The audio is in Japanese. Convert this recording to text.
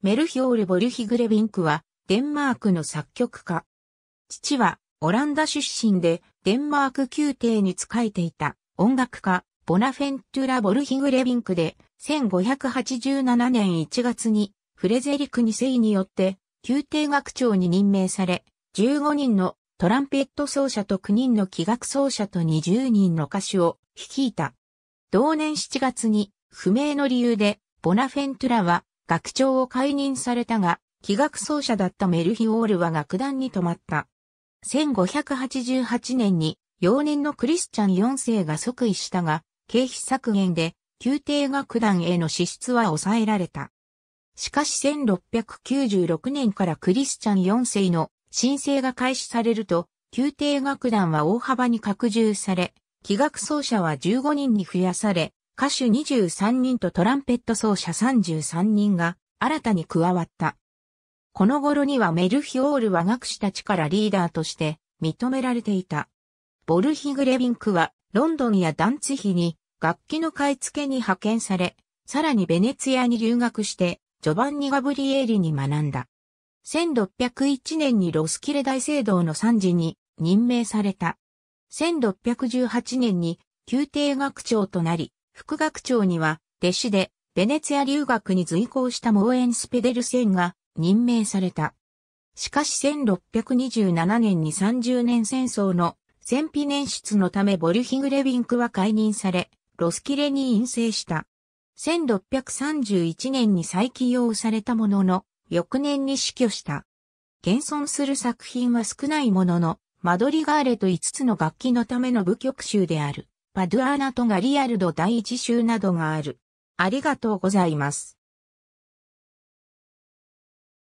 メルヒオール・ボルヒグレビンクは、デンマークの作曲家。父は、オランダ出身で、デンマーク宮廷に仕えていた、音楽家、ボナフェントゥラ・ボルヒグレビンクで、1587年1月に、フレゼリク二世によって、宮廷学長に任命され、15人のトランペット奏者と9人の器楽奏者と20人の歌手を率いた。同年7月に、不明の理由で、ボナフェントゥラは学長を解任されたが、器楽奏者だったメルヒオールは楽団に泊まった。1588年に、幼年のクリスチャン4世が即位したが、経費削減で、宮廷楽団への支出は抑えられた。しかし1696年からクリスチャン4世の申請が開始されると、宮廷楽団は大幅に拡充され、器楽奏者は15人に増やされ、歌手23人とトランペット奏者33人が新たに加わった。この頃にはメルヒオールは学士たちからリーダーとして認められていた。ボルヒグレビンクはロンドンやダンツヒに楽器の買い付けに派遣され、さらにベネツィアに留学してジョバンニ・ガブリエーリに学んだ。1601年にロスキレ大聖堂の参事に任命された。1618年に宮廷学長となり、副学長には、弟子で、ベネツィア留学に随行したモーエンスペデルセンが任命された。しかし1627年に30年戦争の戦費年出のためボルヒグレィンクは解任され、ロスキレに陰性した。1631年に再起用されたものの、翌年に死去した。現存する作品は少ないものの、マドリガーレと5つの楽器のための舞曲集である。パドゥアーナとガリアルド第一州などがある。ありがとうございます。